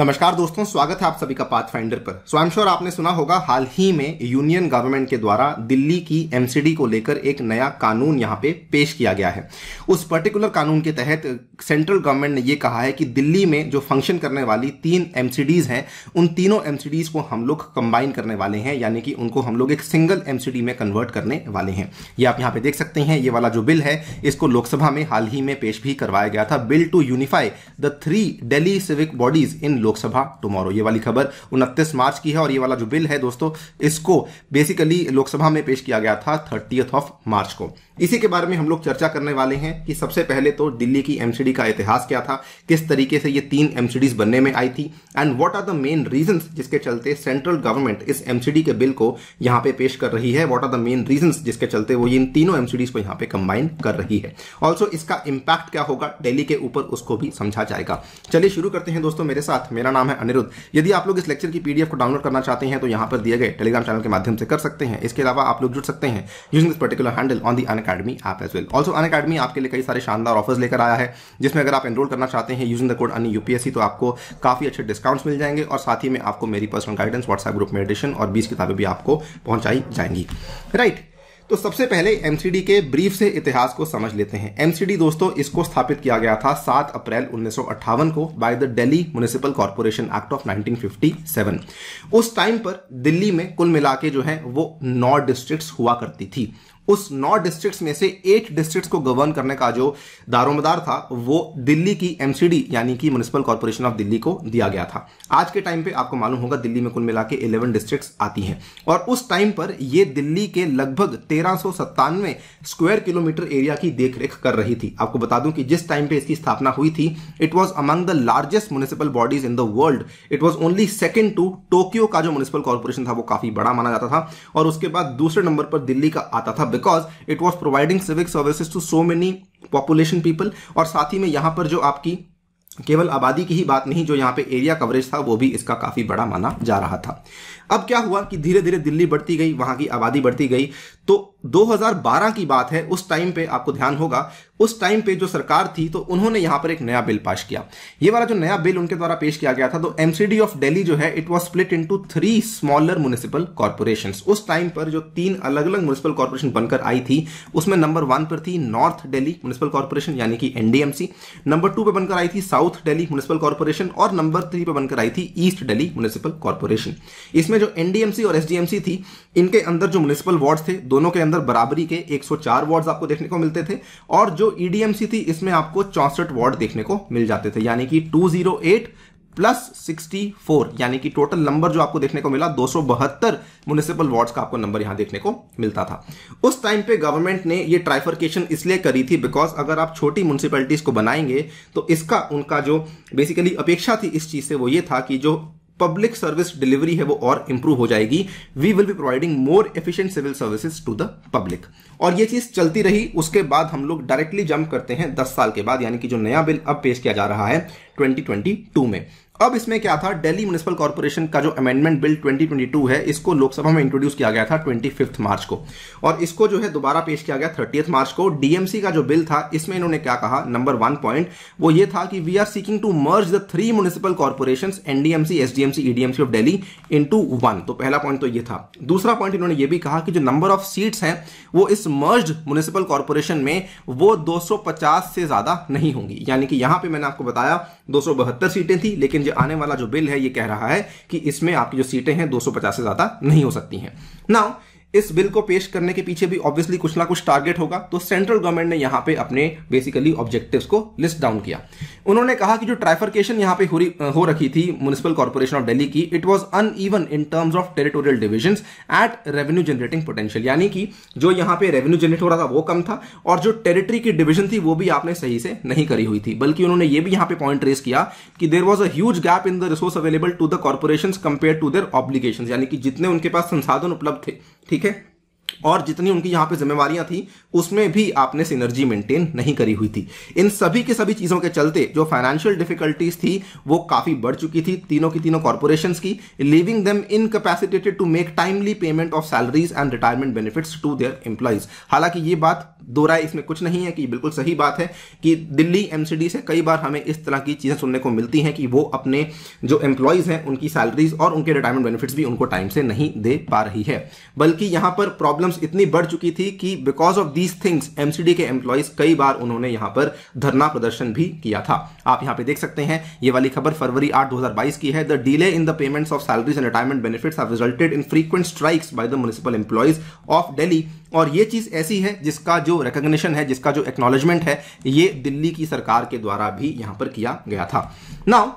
नमस्कार दोस्तों स्वागत है आप सभी का पाथ फाइंडर पर श्योर आपने सुना होगा हाल ही में यूनियन गवर्नमेंट के द्वारा दिल्ली की एमसीडी को लेकर एक नया कानून यहां पे पेश किया गया है उस पर्टिकुलर कानून के तहत सेंट्रल गवर्नमेंट ने यह कहा है कि दिल्ली में जो फंक्शन करने वाली तीन एमसीडीज हैं उन तीनों एमसीडीज को हम लोग कंबाइन करने वाले हैं यानी कि उनको हम लोग एक सिंगल एमसीडी में कन्वर्ट करने वाले हैं ये आप यहाँ पे देख सकते हैं ये वाला जो बिल है इसको लोकसभा में हाल ही में पेश भी करवाया गया था bill to unify the three Delhi civic bodies in Lok Sabha tomorrow ये वाली खबर उनतीस मार्च की है और ये वाला जो बिल है दोस्तों इसको बेसिकली लोकसभा में पेश किया गया था थर्टी ऑफ मार्च को इसी के बारे में हम लोग चर्चा करने वाले हैं कि सबसे पहले तो दिल्ली की एमसीडी का इतिहास क्या था किस तरीके से ये तीन एमसीडीज बनने में आई थी and what are the main reasons जिसके चलते सेंट्रल गवर्नमेंट इस एमसीडी के बिल को यहाँ पे पेश कर रही है what are the main reasons जिसके चलते वो इन तीनों एमसीडीज को यहाँ पे कंबाइन कर रही है ऑल्सो इसका इम्पैक्ट क्या होगा डेली के ऊपर उसको भी समझा जाएगा चलिए शुरू करते हैं दोस्तों मेरे साथ मेरा नाम है अनिरुद्ध यदि आप लोग इस लेक्चर की पीडीएफ को डाउनलोड करना चाहते हैं तो यहाँ पर दिए गए टेलीग्राम चैनल के माध्यम से कर सकते हैं इसके अलावा आप लोग जुड़ सकते हैं using this particular handle on the Unacademy app as well also Unacademy आपके लिए कई सारे शानदार ऑफर्स लेकर आया है जिसमें अगर आप एनरोल करना चाहते हैं using the code un UPSC तो आपको काफी अच्छे डिस्काउंट्स मिल जाएंगे और साथ ही में आपको मेरी पर्सनल गाइडेंस व्हाट्सएप ग्रुप में एडिशन और बीस किताबें भी आपको पहुंचाई जाएंगी राइट तो सबसे पहले एमसीडी के ब्रीफ से इतिहास को समझ लेते हैं एमसीडी दोस्तों इसको स्थापित किया गया था 7 अप्रैल उन्नीस को by the Delhi municipal corporation act of 1957 उस टाइम पर दिल्ली में कुल मिला के जो है वो नौ डिस्ट्रिक्ट हुआ करती थी उस नौ डिस्ट्रिक्ट्स में से एट डिस्ट्रिक्ट्स को गवर्न करने का जो दारोमदार था वो दिल्ली की एमसीडी यानी कि म्यूनिसिपल कॉर्पोरेशन ऑफ दिल्ली को दिया गया था आज के टाइम पे आपको मालूम होगा दिल्ली में कुल मिला के इलेवन डिस्ट्रिक्ट आती हैं और उस टाइम पर यह दिल्ली के लगभग तेरह स्क्वायर किलोमीटर एरिया की देखरेख कर रही थी आपको बता दूं कि जिस टाइम पे इसकी स्थापना हुई थी it was among the largest municipal bodies in the world it was only second to Tokyo का जो म्यूनिसिपल कॉर्पोरेशन था वो काफी बड़ा माना जाता था और उसके बाद दूसरे नंबर पर दिल्ली का आता था because it was providing civic services to so many population people और साथ ही में यहाँ पर जो आपकी केवल आबादी की ही बात नहीं जो यहाँ पे एरिया कवरेज था वो भी इसका काफ़ी बड़ा माना जा रहा था अब क्या हुआ कि धीरे धीरे दिल्ली बढ़ती गई वहां की आबादी बढ़ती गई तो 2012 की बात है उस टाइम पे आपको ध्यान होगा उस टाइम पे जो सरकार थी तो उन्होंने यहां पर एक नया बिल पास किया ये वाला जो नया बिल उनके द्वारा पेश किया गया था तो एमसीडी ऑफ दिल्ली जो है it was split into three smaller municipal corporation उस टाइम पर जो तीन अलग अलग म्यूनिसिपल कॉर्पोरेशन बनकर आई थी उसमें नंबर वन पर थी नॉर्थ डेली म्यूनिसिपल कॉर्पोरेशन यानी कि एनडीएमसी नंबर टू पर बनकर आई थी साउथ डेली म्यूनिसिपल कॉर्पोरेशन और नंबर थ्री पर बनकर आई थी ईस्ट डेली म्यूनिसिपल कॉर्पोरेशन इसमें जो एनडीएमसी और एसडीएमसी थी इनके अंदर जो म्यूनिसिपल वार्ड थे दो दोनों के अंदर बराबरी के 104 वार्ड्स आपको देखने को मिलते थे और जो ईडीएमसी e थी इसमें आपको चौसठ वार्ड देखने को मिल जाते थे यानी कि 208 प्लस 64 यानी कि टोटल नंबर जो आपको देखने को मिला दो सौ बहत्तर म्यूनिसिपल वार्ड्स का आपको नंबर यहां देखने को मिलता था उस टाइम पे गवर्नमेंट ने ये ट्राइफरकेशन इसलिए करी थी बिकॉज अगर आप छोटी म्यूनिसिपैलिटीज को बनाएंगे तो इसका उनका जो बेसिकली अपेक्षा थी इस चीज से वो ये था कि जो पब्लिक सर्विस डिलीवरी है वो और इंप्रूव हो जाएगी we will be providing more efficient civil services to the public और ये चीज चलती रही उसके बाद हम लोग डायरेक्टली जंप करते हैं दस साल के बाद यानी कि जो नया बिल अब पेश किया जा रहा है 2022 में अब इसमें क्या था दिल्ली म्यूनिसिपल कॉर्पोरेशन का जो अमेंडमेंट बिल 2022 है इसको लोकसभा में इंट्रोड्यूस किया गया था ट्वेंटी मार्च को और इसको जो है दोबारा पेश किया गया थर्टी मार्च को डीएमसी का जो बिल था इसमें इन्होंने क्या कहा नंबर वन पॉइंट वो ये था कि we are seeking to merge the three municipal corporation NDMC SDMC EDMC of Delhi in one तो पहला पॉइंट तो ये था दूसरा पॉइंट इन्होंने ये भी कहा कि जो नंबर ऑफ सीट्स हैं वो इस मर्ज म्यूनिसिपल कॉर्पोरेशन में वो दो से ज्यादा नहीं होंगी यानी कि यहां पर मैंने आपको बताया दो सीटें थी लेकिन जो आने वाला जो बिल है ये कह रहा है कि इसमें आपकी जो सीटें हैं 250 से ज़्यादा नहीं हो सकती हैं नाउ इस बिल को पेश करने के पीछे भी ऑब्वियसली कुछ ना कुछ टारगेट होगा तो सेंट्रल गवर्नमेंट ने यहाँ पे अपने बेसिकली ऑब्जेक्टिव्स को लिस्ट डाउन किया उन्होंने कहा कि जो ट्राइफरकेशन यहां पे हो, हो रखी थी म्यूनिसिपल कॉर्पोरेशन ऑफ दिल्ली की it was uneven in terms of territorial division and revenue generating potential यानी कि जो यहां पर रेवेन्यू जनरेट हो रहा था वो कम था और जो टेरिटरी की डिविजन थी वो भी आपने सही से नहीं करी हुई थी बल्कि उन्होंने ये भी यहां पर पॉइंट रेस किया कि there was a gap in the resource available to the corporation compare to their obligation यानी कि जितने उनके पास संसाधन उपलब्ध थे ठीक है और जितनी उनकी यहाँ पे जिम्मेवारियां थी उसमें भी आपने सिनर्जी मेंटेन नहीं करी हुई थी इन सभी के सभी चीज़ों के चलते जो फाइनेंशियल डिफिकल्टीज थी वो काफ़ी बढ़ चुकी थी तीनों की तीनों कॉरपोरेशन की leaving them incapacitated to make timely payment of salaries and retirement benefits to their employees हालांकि ये बात दो राय इसमें कुछ नहीं है कि बिल्कुल सही बात है कि दिल्ली एमसीडी से कई बार हमें इस तरह की चीज़ें सुनने को मिलती हैं कि वो अपने जो एम्प्लॉयज़ हैं उनकी सैलरीज और उनके रिटायरमेंट बेनिफिट्स भी उनको टाइम से नहीं दे पा रही है बल्कि यहां पर प्रॉब्लम प्रॉब्लम्स इतनी बढ़ चुकी थी कि because of these things MCD के एम्प्लॉयज कई बार उन्होंने यहां पर धरना प्रदर्शन भी किया था आप यहां पे देख सकते हैं ये वाली खबर फरवरी 8 2022 की है the delay in the payments of salaries and retirement benefits have resulted in frequent strikes by the municipal employees of Delhi और ये चीज ऐसी है जिसका जो रिकग्निशन है जिसका जो एक्नॉलेजमेंट है ये दिल्ली की सरकार के द्वारा भी यहां पर किया गया था नाउ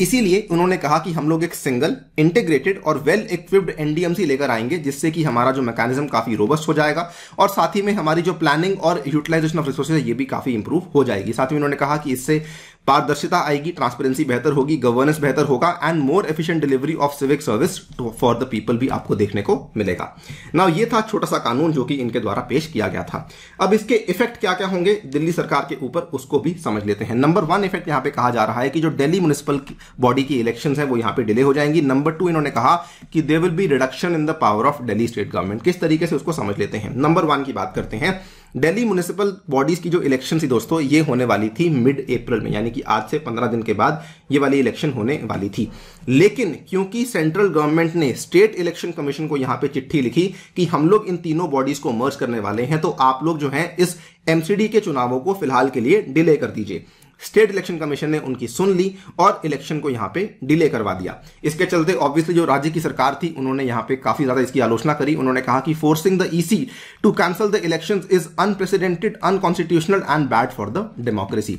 इसीलिए उन्होंने कहा कि हम लोग एक सिंगल इंटीग्रेटेड और वेल इक्विप्ड एनडीएमसी लेकर आएंगे जिससे कि हमारा जो मैकेनिज्म काफी रोबस्ट हो जाएगा और साथ ही में हमारी जो प्लानिंग और यूटिलाइजेशन ऑफ रिसोर्सेज ये भी काफी इंप्रूव हो जाएगी साथ ही उन्होंने कहा कि इससे पारदर्शिता आएगी ट्रांसपेरेंसी बेहतर होगी गवर्नेंस बेहतर होगा and more efficient delivery of civic service for the people भी आपको देखने को मिलेगा ना ये था छोटा सा कानून जो कि इनके द्वारा पेश किया गया था अब इसके इफेक्ट क्या क्या होंगे दिल्ली सरकार के ऊपर उसको भी समझ लेते हैं नंबर वन इफेक्ट यहां पर कहा जा रहा है कि जो डेली म्यूनिसिपल बॉडी की इलेक्शन है वो यहां पर डिले हो जाएंगी नंबर टू इन्होंने कहा कि there will be reduction in the power of Delhi state government किस तरीके से उसको समझ लेते हैं नंबर वन की बात करते हैं दिल्ली म्यूनिसिपल बॉडीज की जो इलेक्शन थी दोस्तों ये होने वाली थी मिड अप्रैल में यानी कि आज से पंद्रह दिन के बाद ये वाली इलेक्शन होने वाली थी लेकिन क्योंकि सेंट्रल गवर्नमेंट ने स्टेट इलेक्शन कमीशन को यहां पे चिट्ठी लिखी कि हम लोग इन तीनों बॉडीज को मर्ज करने वाले हैं तो आप लोग जो है इस एमसीडी के चुनावों को फिलहाल के लिए डिले कर दीजिए स्टेट इलेक्शन कमीशन ने उनकी सुन ली और इलेक्शन को यहाँ पे डिले करवा दिया इसके चलते ऑब्वियसली जो राज्य की सरकार थी उन्होंने यहाँ पे काफी ज्यादा इसकी आलोचना करी उन्होंने कहा कि forcing the EC to cancel the election is unprecedented unconstitutional and bad for the democracy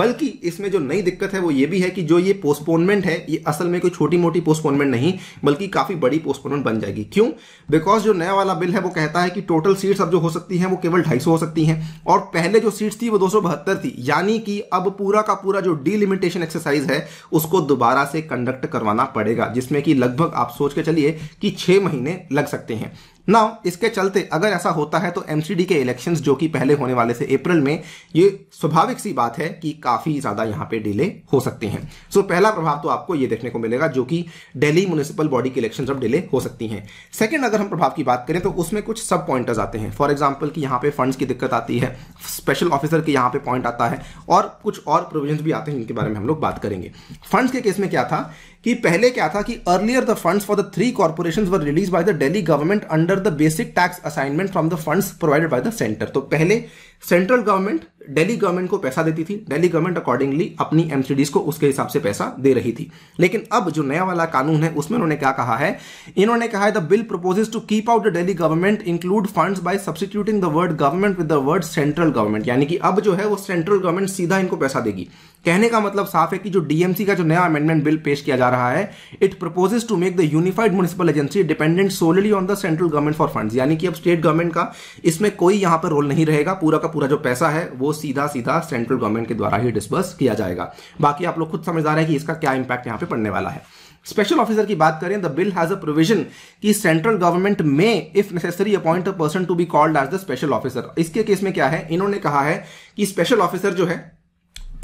बल्कि इसमें जो नई दिक्कत है वो ये भी है कि जो ये पोस्टपोनमेंट है ये असल में कोई छोटी मोटी पोस्टपोनमेंट नहीं बल्कि काफी बड़ी पोस्टपोनमेंट बन जाएगी क्यों बिकॉज जो नया वाला बिल है वो कहता है कि टोटल सीट्स अब जो हो सकती हैं वो केवल ढाई हो सकती हैं और पहले जो सीट्स थी वो दो थी यानी कि अब पूरा का पूरा जो डिलिमिटेशन एक्सरसाइज है उसको दोबारा से कंडक्ट करवाना पड़ेगा जिसमें कि लगभग आप सोच के चलिए कि छह महीने लग सकते हैं ना इसके चलते अगर ऐसा होता है तो एमसीडी के इलेक्शंस जो कि पहले होने वाले थे अप्रैल में ये स्वाभाविक सी बात है कि काफी ज्यादा यहाँ पे डिले हो सकते हैं सो पहला प्रभाव तो आपको ये देखने को मिलेगा जो कि दिल्ली म्यूनिसिपल बॉडी के इलेक्शन अब डिले हो सकती हैं सेकेंड अगर हम प्रभाव की बात करें तो उसमें कुछ सब पॉइंटर्स आते हैं फॉर एग्जाम्पल की यहाँ पे फंड की दिक्कत आती है स्पेशल ऑफिसर के यहाँ पे पॉइंट आता है और कुछ और प्रोविजन भी आते हैं जिनके बारे में हम लोग बात करेंगे फंड्स के केस में क्या था कि पहले क्या था कि earlier the funds for the three corporation were released by the Delhi government under the basic tax assignment from the funds provided by the centre तो पहले सेंट्रल गवर्नमेंट दिल्ली गवर्नमेंट को पैसा देती थी दिल्ली गवर्नमेंट अकॉर्डिंगली अपनी एमसीडीज को उसके हिसाब से पैसा दे रही थी लेकिन अब जो नया वाला कानून है उसमें उन्होंने क्या कहा है इन्होंने कहा है the bill proposes to keep out the Delhi government include funds by substituting the word government with the word central government यानी कि अब जो है वो सेंट्रल गवर्नमेंट सीधा इनको पैसा देगी कहने का मतलब साफ है कि जो डीएमसी का जो नया अमेंडमेंट बिल पेश किया जा रहा है it proposes to make the unified municipal agency dependent solely on the central government for funds यानी कि अब स्टेट गवर्नमेंट का इसमें कोई यहां पर रोल नहीं रहेगा पूरा का पूरा जो पैसा है वो सीधा सीधा सेंट्रल गवर्नमेंट के द्वारा ही डिस्बर्स किया जाएगा बाकी आप लोग खुद समझदार है कि इसका क्या इंपैक्ट यहाँ पे पड़ने वाला है स्पेशल ऑफिसर की बात करें the bill has a provision कि सेंट्रल गवर्नमेंट में if necessary appoint a person to be called as the special officer इसके केस में क्या है इन्होंने कहा है कि स्पेशल ऑफिसर जो है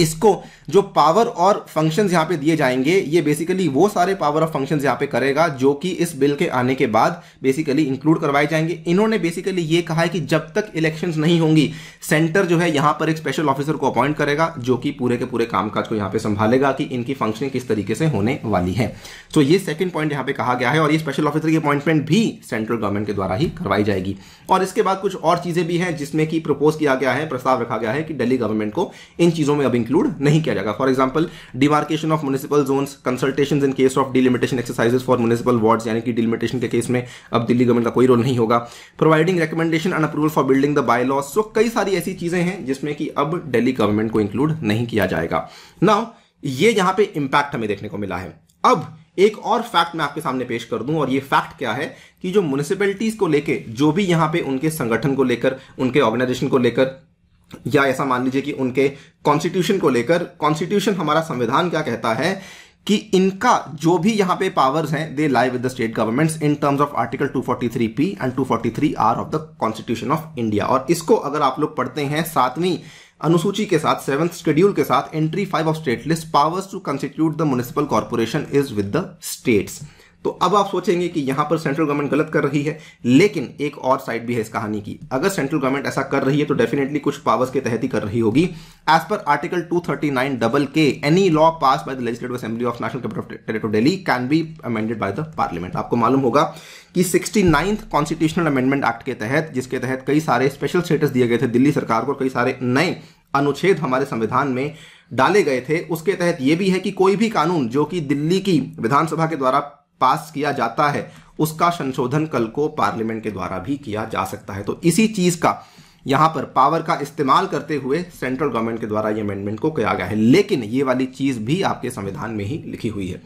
इसको जो पावर और फंक्शंस यहाँ पे दिए जाएंगे ये बेसिकली वो सारे पावर और फंक्शंस यहाँ पे करेगा जो कि इस बिल के आने के बाद बेसिकली इंक्लूड करवाए जाएंगे इन्होंने बेसिकली ये कहा है कि जब तक इलेक्शंस नहीं होंगी सेंटर जो है यहाँ पर एक स्पेशल ऑफिसर को अपॉइंट करेगा जो कि पूरे के पूरे कामकाज को यहाँ पे संभालेगा कि इनकी फंक्शनिंग किस तरीके से होने वाली है तो ये सेकेंड पॉइंट यहाँ पे कहा गया है और ये स्पेशल ऑफिसर की अपॉइंटमेंट भी सेंट्रल गवर्नमेंट के द्वारा ही करवाई जाएगी और इसके बाद कुछ और चीजें भी हैं जिसमें कि प्रपोज किया गया है प्रस्ताव रखा गया है कि डेली गवर्नमेंट को इन चीजों में अब इंक्लूड नहीं किया जाएगा for example demarcation of municipal zone consultation in case of delimitation exercises for municipal ward यानी कि डिलिमिटेशन के केस में अब दिल्ली गवर्नमेंट का कोई रोल नहीं होगा providing recommendation and approval for building the bylaws so कई सारी ऐसी चीजें हैं जिसमें कि अब दिल्ली गवर्नमेंट को इंक्लूड नहीं किया जाएगा नाउ ये यहां पे इंपैक्ट हमें देखने को मिला है अब एक और फैक्ट मैं आपके सामने पेश कर दूं और ये फैक्ट क्या है कि जो म्यूनिसिपैलिटीज को लेके जो भी यहां पे उनके संगठन को लेकर उनके ऑर्गेनाइजेशन को लेकर या ऐसा मान लीजिए कि उनके कॉन्स्टिट्यूशन को लेकर कॉन्स्टिट्यूशन हमारा संविधान क्या कहता है कि इनका जो भी यहां पे पावर्स हैं they lie with the state governments in terms of article 243 P and 243 R of the constitution of India और इसको अगर आप लोग पढ़ते हैं सातवीं अनुसूची के साथ सेवंथ शेड्यूल के साथ entry five of state list powers to constitute the municipal corporation is with the states तो अब आप सोचेंगे कि यहां पर सेंट्रल गवर्नमेंट गलत कर रही है लेकिन एक और साइड भी है इस कहानी की अगर सेंट्रल गवर्नमेंट ऐसा कर रही है तो डेफिनेटली कुछ पावर्स के तहत ही कर रही होगी as per article two thirty nine double के any law pass by the legislative assembly of national capital of Delhi can be amended by the parliament आपको मालूम होगा कि sixty ninth constitutional amendment act के तहत जिसके तहत कई सारे स्पेशल स्टेटस दिए गए थे दिल्ली सरकार को कई सारे नए अनुच्छेद हमारे संविधान में डाले गए थे उसके तहत यह भी है कि कोई भी कानून जो कि दिल्ली की विधानसभा के द्वारा पास किया जाता है उसका संशोधन कल को पार्लियामेंट के द्वारा भी किया जा सकता है तो इसी चीज का यहां पर पावर का इस्तेमाल करते हुए सेंट्रल गवर्नमेंट के द्वारा ये अमेंडमेंट को किया गया है लेकिन ये वाली चीज भी आपके संविधान में ही लिखी हुई है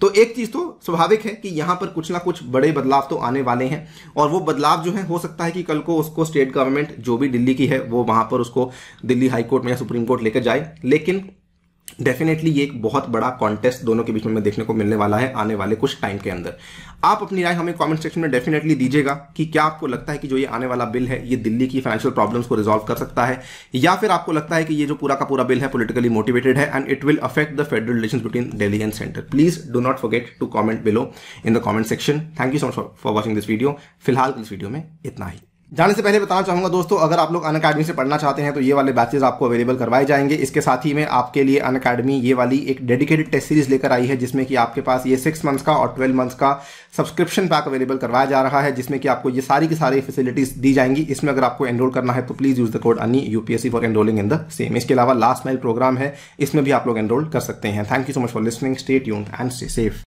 तो एक चीज तो स्वाभाविक है कि यहां पर कुछ ना कुछ बड़े बदलाव तो आने वाले हैं और वो बदलाव जो है हो सकता है कि कल को उसको स्टेट गवर्नमेंट जो भी दिल्ली की है वो वहां पर उसको दिल्ली हाईकोर्ट में या सुप्रीम कोर्ट लेकर जाए लेकिन डेफिनेटली ये एक बहुत बड़ा कॉन्टेस्ट दोनों के बीच में देखने को मिलने वाला है आने वाले कुछ टाइम के अंदर आप अपनी राय हमें कमेंट सेक्शन में डेफिनेटली दीजिएगा कि क्या आपको लगता है कि जो ये आने वाला बिल है ये दिल्ली की फाइनेंशियल प्रॉब्लम्स को रिजॉल्व कर सकता है या फिर आपको लगता है कि ये जो पूरा का पूरा बिल है पोलिटिकली मोटिवेटेड है and it will affect the federal relation between Delhi and centre please do not forget to comment below in the comment section thank you so much for watching this video फिलहाल इस video में इतना ही जाने से पहले बताना चाहूँगा दोस्तों अगर आप लोग अन अकेडमी से पढ़ना चाहते हैं तो ये वाले बैचेज आपको अवेलेबल करवाए जाएंगे इसके साथ ही में आपके लिए अन अकेडमी ये वाली एक डेडिकेटेड टेस्ट सीरीज लेकर आई है जिसमें कि आपके पास ये सिक्स मंथ्स का और ट्वेल्व मंथ्स का सब्सक्रिप्शन पैक अवेलेबल करवाया जा रहा है जिसमें कि आपको ये सारी की सारी फैसिलिटीज दी जाएंगी इसमें अगर आपको एनरोल करना है तो please use the code Ani UPSC for enrolling in the same इसके अलावा लास्ट माइल प्रोग्राम है इसमें भी आप लोग एनरोल कर सकते हैं thank you so much for listening stay यून एंड स्टे सेफ